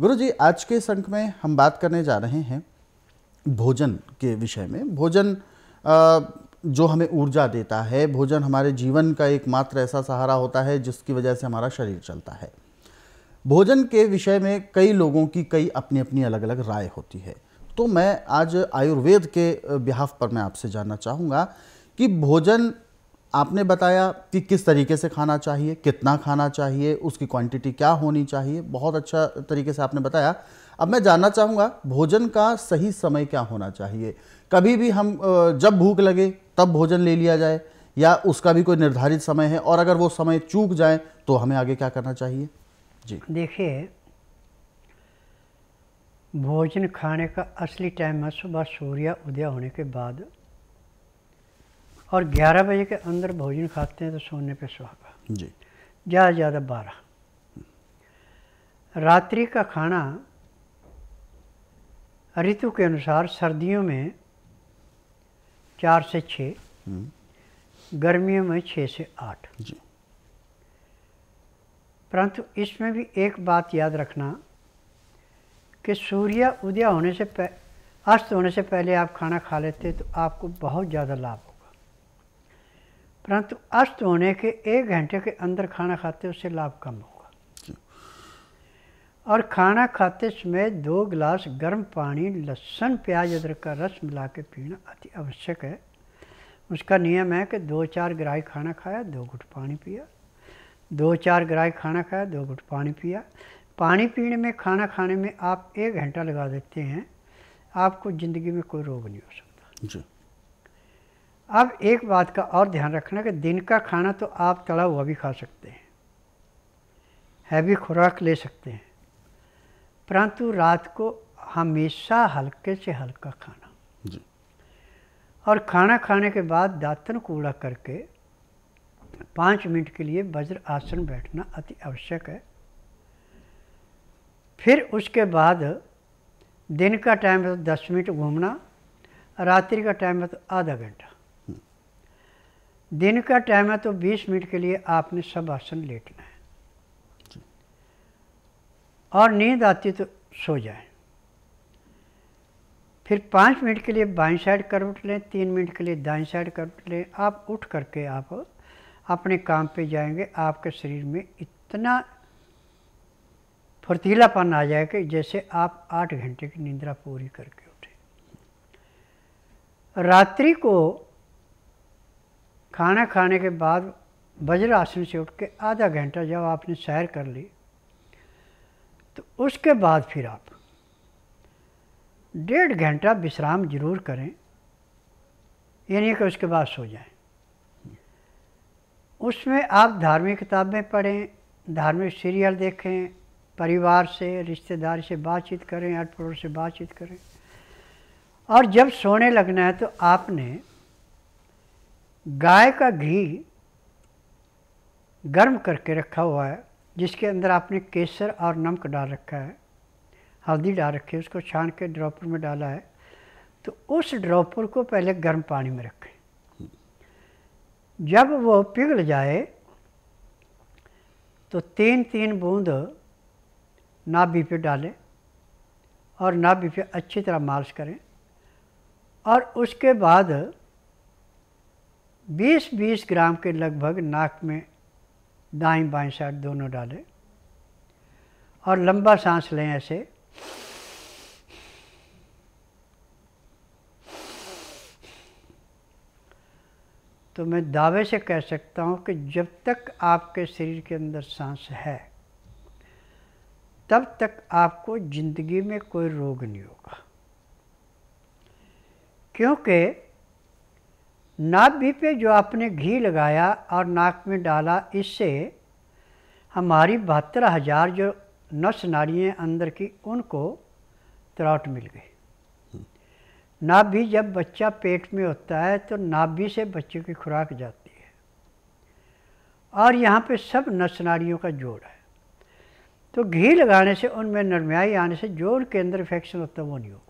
गुरु जी आज के संक में हम बात करने जा रहे हैं भोजन के विषय में भोजन जो हमें ऊर्जा देता है भोजन हमारे जीवन का एकमात्र ऐसा सहारा होता है जिसकी वजह से हमारा शरीर चलता है भोजन के विषय में कई लोगों की कई अपनी अपनी अलग अलग राय होती है तो मैं आज आयुर्वेद के बिहाफ पर मैं आपसे जानना चाहूँगा कि भोजन आपने बताया कि किस तरीके से खाना चाहिए कितना खाना चाहिए उसकी क्वांटिटी क्या होनी चाहिए बहुत अच्छा तरीके से आपने बताया अब मैं जानना चाहूँगा भोजन का सही समय क्या होना चाहिए कभी भी हम जब भूख लगे तब भोजन ले लिया जाए या उसका भी कोई निर्धारित समय है और अगर वो समय चूक जाए तो हमें आगे क्या करना चाहिए जी देखिए भोजन खाने का असली टाइम है सुबह सूर्य उदय होने के बाद और 11 बजे के अंदर भोजन खाते हैं तो सोने पे सुहागा जी ज़्यादा ज़्यादा बारह रात्रि का खाना ऋतु के अनुसार सर्दियों में चार से छः हम्म। गर्मियों में छः से आठ परंतु इसमें भी एक बात याद रखना कि सूर्य उदय होने से अस्त होने से पहले आप खाना खा लेते तो आपको बहुत ज़्यादा लाभ होगा परंतु अस्त होने के एक घंटे के अंदर खाना खाते उससे लाभ कम होगा और खाना खाते समय दो गिलास गर्म पानी लहसुन प्याज अदरक का रस मिला के पीना अति आवश्यक है उसका नियम है कि दो चार ग्राही खाना खाया दो घुट पानी पिया दो चार ग्राही खाना खाया दो घुट पानी पिया पानी पीने में खाना खाने में आप एक घंटा लगा देते हैं आपको ज़िंदगी में कोई रोग नहीं हो सकता जी अब एक बात का और ध्यान रखना कि दिन का खाना तो आप तला हुआ भी खा सकते हैं हैवी खुराक ले सकते हैं परंतु रात को हमेशा हल्के से हल्का खाना जी। और खाना खाने के बाद दातन कूड़ा करके पाँच मिनट के लिए वज्र आसन बैठना अति आवश्यक है फिर उसके बाद दिन का टाइम है तो दस मिनट घूमना रात्रि का टाइम है तो आधा घंटा दिन का टाइम है तो 20 मिनट के लिए आपने सब आसन लेटना है और नींद आती तो सो जाए फिर पाँच मिनट के लिए बाई साइड करवट लें तीन मिनट के लिए दाई साइड करवट लें आप उठ करके आप अपने काम पे जाएंगे आपके शरीर में इतना फुर्तीलापन आ जाए कि जैसे आप आठ घंटे की निंद्रा पूरी करके उठे रात्रि को खाना खाने के बाद वज्रासन से उठ के आधा घंटा जब आपने सैर कर ली तो उसके बाद फिर आप डेढ़ घंटा विश्राम जरूर करें ये नहीं कि उसके बाद सो जाएं उसमें आप धार्मिक किताबें पढ़ें धार्मिक सीरियल देखें परिवार से रिश्तेदार से बातचीत करें अट पड़ोस से बातचीत करें और जब सोने लगना है तो आपने गाय का घी गर्म करके रखा हुआ है जिसके अंदर आपने केसर और नमक डाल रखा है हल्दी डाल रखी है उसको छान के ड्रॉपर में डाला है तो उस ड्रॉपर को पहले गर्म पानी में रखें जब वो पिघल जाए तो तीन तीन बूंद नाभि पे डालें और नाभि पे अच्छी तरह मालिश करें और उसके बाद 20-20 ग्राम के लगभग नाक में दाएं बाएं साइड दोनों डालें और लंबा सांस लें ऐसे तो मैं दावे से कह सकता हूँ कि जब तक आपके शरीर के अंदर सांस है तब तक आपको ज़िंदगी में कोई रोग नहीं होगा क्योंकि नाभि पे जो आपने घी लगाया और नाक में डाला इससे हमारी बहत्तर हज़ार जो नस नारियाँ अंदर की उनको त्राट मिल गई नाभि जब बच्चा पेट में होता है तो नाभि से बच्चे की खुराक जाती है और यहाँ पे सब नस नारियों का जोड़ है तो घी लगाने से उनमें नरमियाई आने से जोड़ के अंदर इन्फेक्शन होता है वो नहीं होगा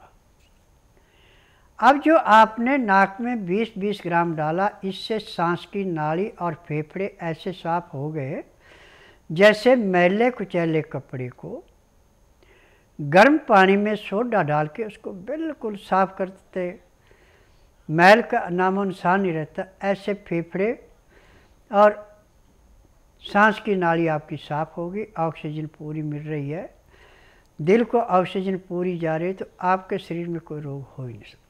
अब जो आपने नाक में 20-20 ग्राम डाला इससे सांस की नाली और फेफड़े ऐसे साफ हो गए जैसे मैले कुचैले कपड़े को गर्म पानी में सोडा डाल के उसको बिल्कुल साफ कर देते मैल का नामो निशान नहीं रहता ऐसे फेफड़े और सांस की नाली आपकी साफ होगी ऑक्सीजन पूरी मिल रही है दिल को ऑक्सीजन पूरी जा रही है तो आपके शरीर में कोई रोग हो ही नहीं सकता